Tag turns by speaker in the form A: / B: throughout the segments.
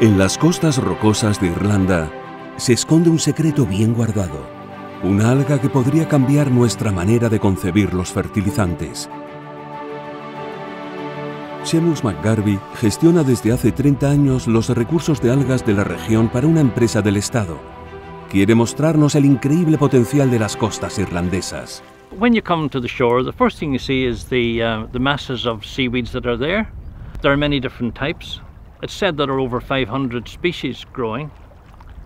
A: En las costas rocosas de Irlanda se esconde un secreto bien guardado, una alga que podría cambiar nuestra manera de concebir los fertilizantes. Seamus McGarvey gestiona desde hace 30 años los recursos de algas de la región para una empresa del Estado. Quiere mostrarnos el increíble potencial de las costas irlandesas.
B: When you come to the shore, the first thing you see is the uh, masses of seaweeds that are there. There It's said there are over 500 species growing.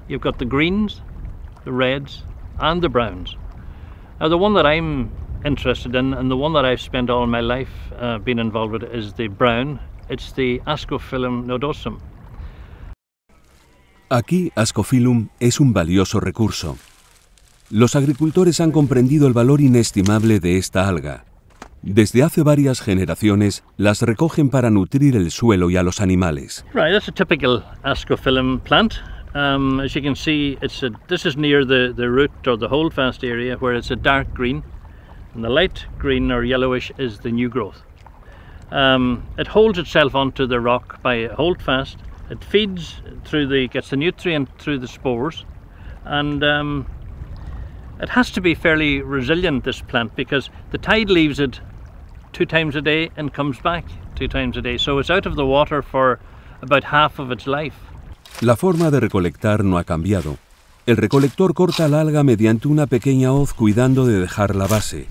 B: You've got the greens, the reds and the browns. Now the one that I'm interested in and the one that I've spent all my life uh, being involved with is the brown. It's the Ascophyllum nodosum.
A: Aquí Ascophyllum es un valioso recurso. Los agricultores han comprendido el valor inestimable de esta alga Desde hace varias generaciones las recogen para nutrir el suelo y a los animales.
B: Right, that's a typical Ascophyllum plant. Um, as you can see, it's a, this is near the, the root or the holdfast area where it's a dark green and the light green or yellowish is the new growth. Um, it holds itself onto the rock by holdfast. It feeds through the, gets the nutrient through the spores and um, it has to be fairly resilient this plant because the tide leaves it two times a day and comes back two times a day. So it's out of the water for about half of its
A: La forma de recolectar no ha cambiado. El recolector corta la alga mediante una pequeña hoz cuidando de dejar la base.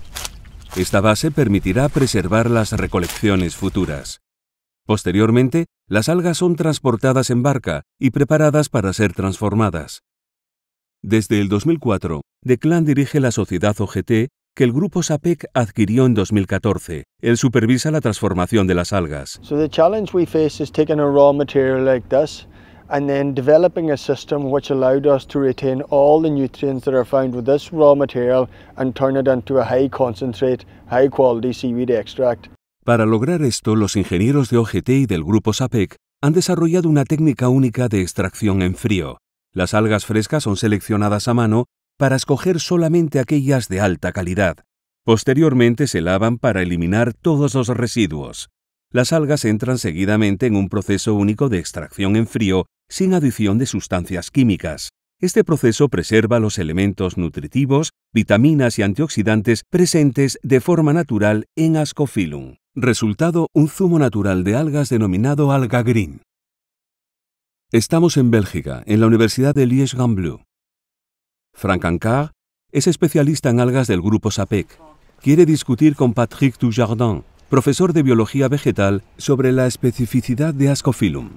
A: Esta base permitirá preservar las recolecciones futuras. Posteriormente, las algas son transportadas en barca y preparadas para ser transformadas. Desde el 2004, Declan dirige la sociedad OGT que el grupo SAPEC adquirió en 2014. Él supervisa la transformación de las algas.
B: So the challenge we face is taking a raw material like this and then developing a system which allowed us to retain all the nutrients that are found with this raw material and turn it into a high concentrate, high quality seaweed extract.
A: Para lograr esto, los ingenieros de OGT y del grupo SAPEC han desarrollado una técnica única de extracción en frío. Las algas frescas son seleccionadas a mano para escoger solamente aquellas de alta calidad. Posteriormente se lavan para eliminar todos los residuos. Las algas entran seguidamente en un proceso único de extracción en frío sin adición de sustancias químicas. Este proceso preserva los elementos nutritivos, vitaminas y antioxidantes presentes de forma natural en Ascophyllum. Resultado un zumo natural de algas denominado alga green. Estamos en Bélgica, en la Universidad de liège gambleau Frank Ancar es especialista en algas del grupo SAPEC. Quiere discutir con Patrick Dujardin, profesor de biología vegetal, sobre la especificidad de Ascophyllum.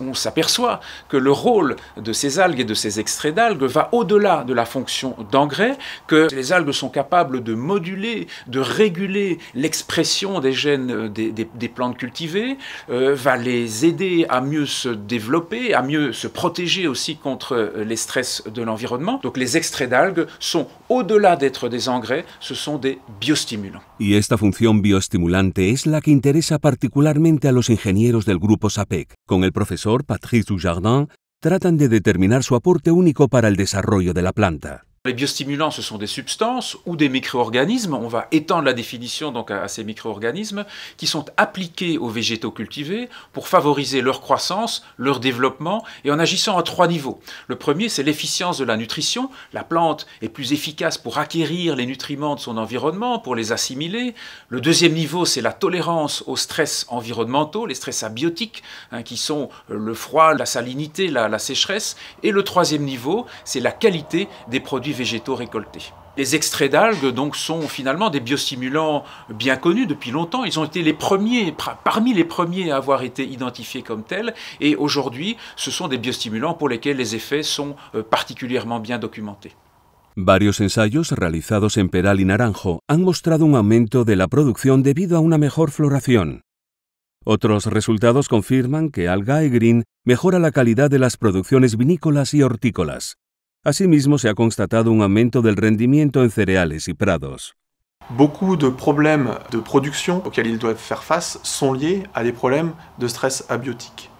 C: on s'aperçoit que le rôle de ces algues et de ces extraits d'algues va au-delà de la fonction d'engrais, que les algues sont capables de moduler, de réguler l'expression des gènes euh, des, plantes cultivées, euh, va les aider à mieux se développer, à mieux se protéger aussi contre euh, les stress de l'environnement. Donc les extraits d'algues sont au-delà d'être des engrais, ce sont des biostimulants.
A: Y cette fonction biostimulante est la qui intéresse particularmente a los ingenieros del grupo SAPEC, con le professeur. Patrice Dujardin tratan de determinar su aporte único para el desarrollo de la planta.
C: Les biostimulants, ce sont des substances ou des micro-organismes. On va étendre la définition donc à, ces micro-organismes qui sont appliqués aux végétaux cultivés pour favoriser leur croissance, leur développement et en agissant à trois niveaux. Le premier, c'est l'efficience de la nutrition. La plante est plus efficace pour acquérir les nutriments de son environnement, pour les assimiler. Le deuxième niveau, c'est la tolérance aux stress environnementaux, les stress abiotiques hein, qui sont le froid, la salinité, la, la sécheresse. Et le troisième niveau, c'est la qualité des produits végétaux récoltés. Les extraits d'algues donc sont finalement des biostimulants bien connus depuis longtemps. Ils ont été les premiers, parmi les premiers à avoir été identifiés comme tels. Et aujourd'hui, ce sont des biostimulants pour lesquels les effets sont euh, particulièrement bien documentés.
A: Varios ensayos realizados en Peral y Naranjo han mostrado un aumento de la producción debido a una mejor floración. Otros resultados confirman que Algae Green mejora la calidad de las producciones vinícolas y hortícolas. Asimismo, se ha constatado un aumento del rendimiento en cereales y prados. Beaucoup de
C: problèmes de production auxquels ils doivent
A: faire face sont liés à des problèmes de stress abiotique.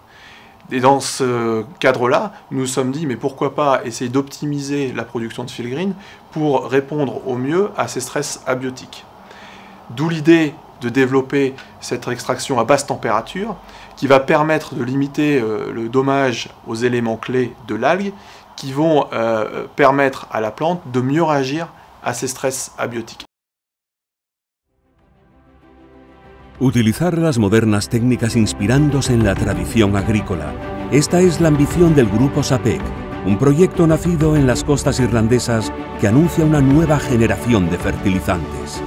C: Et dans ce cadre-là, nous nous sommes dit, mais pourquoi pas essayer d'optimiser la production de filgrine pour répondre au mieux à ces stress abiotiques. D'où l'idée de développer cette extraction à basse température qui va permettre de limiter euh, le dommage aux éléments clés de l'algue que vont euh, permettre a la planta de mieux réagir a ces stress
A: Utilizar las modernas técnicas inspirándose en la tradición agrícola. Esta es la ambición del grupo SAPEC, un proyecto nacido en las costas irlandesas que anuncia una nueva generación de fertilizantes.